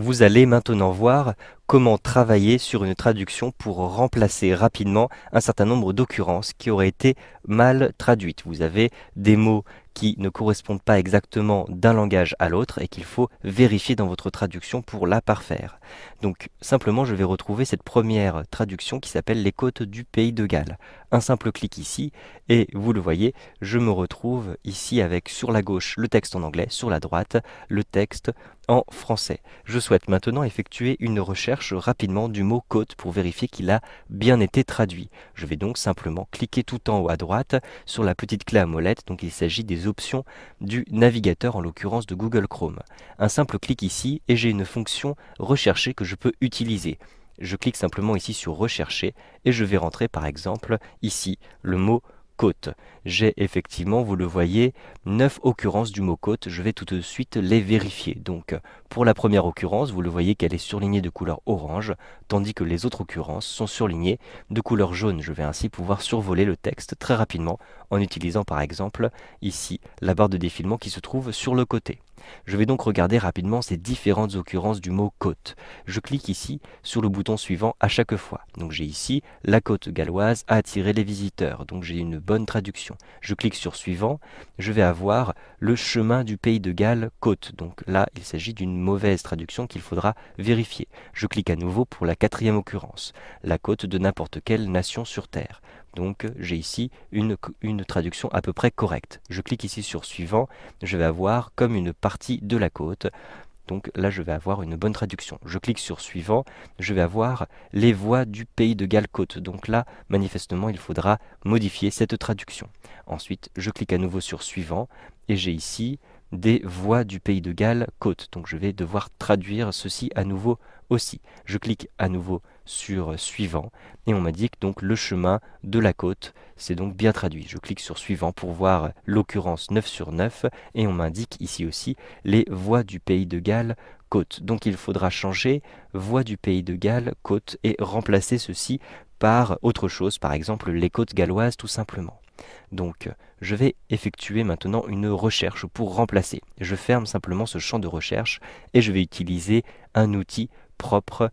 Vous allez maintenant voir comment travailler sur une traduction pour remplacer rapidement un certain nombre d'occurrences qui auraient été mal traduites. Vous avez des mots qui ne correspondent pas exactement d'un langage à l'autre et qu'il faut vérifier dans votre traduction pour la parfaire. Donc simplement je vais retrouver cette première traduction qui s'appelle les côtes du pays de Galles. Un simple clic ici et vous le voyez, je me retrouve ici avec sur la gauche le texte en anglais, sur la droite le texte en français. Je souhaite maintenant effectuer une recherche rapidement du mot code pour vérifier qu'il a bien été traduit. Je vais donc simplement cliquer tout en haut à droite sur la petite clé à molette, donc il s'agit des options du navigateur, en l'occurrence de Google Chrome. Un simple clic ici et j'ai une fonction rechercher que je peux utiliser. Je clique simplement ici sur rechercher et je vais rentrer par exemple ici le mot côte. J'ai effectivement, vous le voyez, 9 occurrences du mot côte. Je vais tout de suite les vérifier. Donc, pour la première occurrence, vous le voyez qu'elle est surlignée de couleur orange, tandis que les autres occurrences sont surlignées de couleur jaune. Je vais ainsi pouvoir survoler le texte très rapidement en utilisant par exemple ici la barre de défilement qui se trouve sur le côté. Je vais donc regarder rapidement ces différentes occurrences du mot côte. Je clique ici sur le bouton suivant à chaque fois. Donc j'ai ici la côte galloise a attiré les visiteurs. Donc j'ai une bonne traduction. Je clique sur Suivant, je vais avoir le chemin du pays de Galles côte. Donc là, il s'agit d'une mauvaise traduction qu'il faudra vérifier. Je clique à nouveau pour la quatrième occurrence, la côte de n'importe quelle nation sur Terre. Donc j'ai ici une, une, traduction à peu près correcte. Je clique ici sur Suivant, je vais avoir comme une partie de la côte donc là, je vais avoir une bonne traduction. Je clique sur suivant, je vais avoir les voix du pays de Galles-Côte. Donc là, manifestement, il faudra modifier cette traduction. Ensuite, je clique à nouveau sur suivant et j'ai ici des voix du pays de Galles-Côte. Donc je vais devoir traduire ceci à nouveau aussi. Je clique à nouveau sur euh, suivant et on m'indique donc le chemin de la côte. C'est donc bien traduit. Je clique sur suivant pour voir l'occurrence 9 sur 9 et on m'indique ici aussi les voies du pays de Galles côte. Donc il faudra changer voie du pays de Galles côte et remplacer ceci par autre chose, par exemple les côtes galloises tout simplement. Donc je vais effectuer maintenant une recherche pour remplacer. Je ferme simplement ce champ de recherche et je vais utiliser un outil propre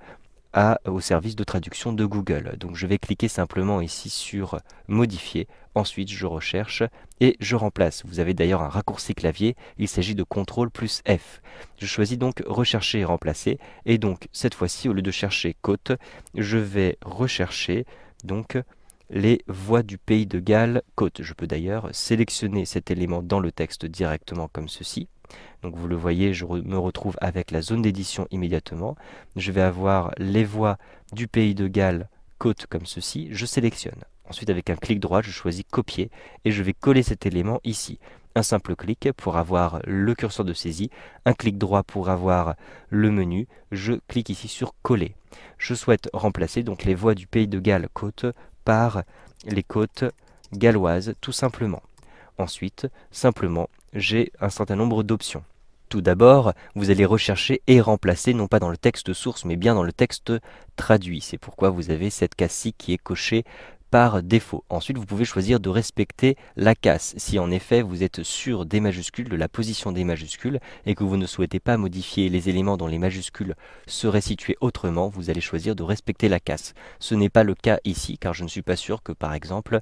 au service de traduction de Google. Donc je vais cliquer simplement ici sur modifier, ensuite je recherche et je remplace. Vous avez d'ailleurs un raccourci clavier, il s'agit de CTRL plus F. Je choisis donc rechercher et remplacer et donc cette fois-ci au lieu de chercher côte, je vais rechercher donc les voix du pays de Galles côte. Je peux d'ailleurs sélectionner cet élément dans le texte directement comme ceci donc vous le voyez, je me retrouve avec la zone d'édition immédiatement. Je vais avoir les voix du pays de Galles, côte comme ceci, je sélectionne. Ensuite avec un clic droit, je choisis copier et je vais coller cet élément ici. Un simple clic pour avoir le curseur de saisie, un clic droit pour avoir le menu, je clique ici sur coller. Je souhaite remplacer donc les voix du pays de Galles côte par les côtes galloises tout simplement. Ensuite, simplement, j'ai un certain nombre d'options. Tout d'abord, vous allez rechercher et remplacer non pas dans le texte source mais bien dans le texte traduit. C'est pourquoi vous avez cette case-ci qui est cochée par défaut. Ensuite, vous pouvez choisir de respecter la casse si en effet vous êtes sûr des majuscules, de la position des majuscules et que vous ne souhaitez pas modifier les éléments dont les majuscules seraient situés autrement, vous allez choisir de respecter la casse. Ce n'est pas le cas ici car je ne suis pas sûr que par exemple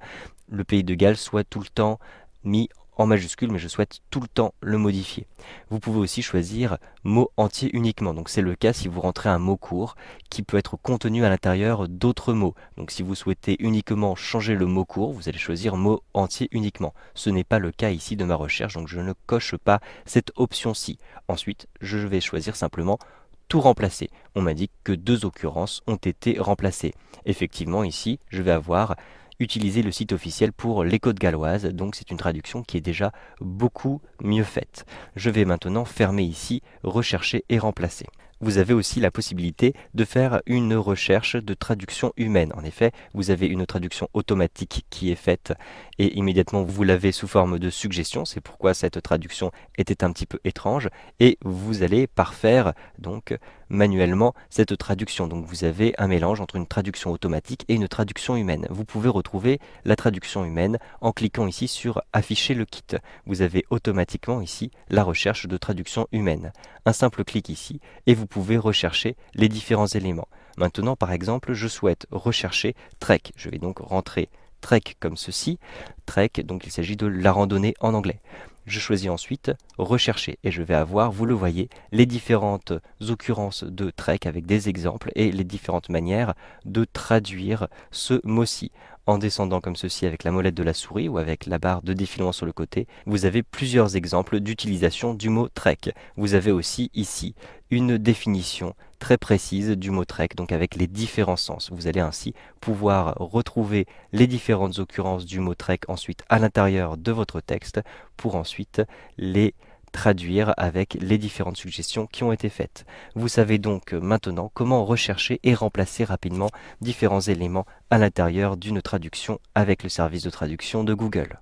le pays de Galles soit tout le temps mis en majuscule, mais je souhaite tout le temps le modifier. Vous pouvez aussi choisir mot entier uniquement. Donc c'est le cas si vous rentrez un mot court qui peut être contenu à l'intérieur d'autres mots. Donc si vous souhaitez uniquement changer le mot court, vous allez choisir mot entier uniquement. Ce n'est pas le cas ici de ma recherche, donc je ne coche pas cette option-ci. Ensuite, je vais choisir simplement tout remplacer. On m'indique que deux occurrences ont été remplacées. Effectivement, ici, je vais avoir utiliser le site officiel pour les Côtes galloises. Donc c'est une traduction qui est déjà beaucoup mieux faite. Je vais maintenant fermer ici, rechercher et remplacer vous avez aussi la possibilité de faire une recherche de traduction humaine. En effet, vous avez une traduction automatique qui est faite et immédiatement vous l'avez sous forme de suggestion. C'est pourquoi cette traduction était un petit peu étrange et vous allez parfaire donc manuellement cette traduction. Donc vous avez un mélange entre une traduction automatique et une traduction humaine. Vous pouvez retrouver la traduction humaine en cliquant ici sur afficher le kit. Vous avez automatiquement ici la recherche de traduction humaine. Un simple clic ici et vous pouvez rechercher les différents éléments. Maintenant, par exemple, je souhaite rechercher trek. Je vais donc rentrer trek comme ceci. Trek, donc il s'agit de la randonnée en anglais. Je choisis ensuite rechercher et je vais avoir, vous le voyez, les différentes occurrences de trek avec des exemples et les différentes manières de traduire ce mot-ci en descendant comme ceci avec la molette de la souris ou avec la barre de défilement sur le côté, vous avez plusieurs exemples d'utilisation du mot trek. Vous avez aussi ici une définition très précise du mot trek, donc avec les différents sens. Vous allez ainsi pouvoir retrouver les différentes occurrences du mot trek ensuite à l'intérieur de votre texte pour ensuite les traduire avec les différentes suggestions qui ont été faites. Vous savez donc euh, maintenant comment rechercher et remplacer rapidement différents éléments à l'intérieur d'une traduction avec le service de traduction de Google.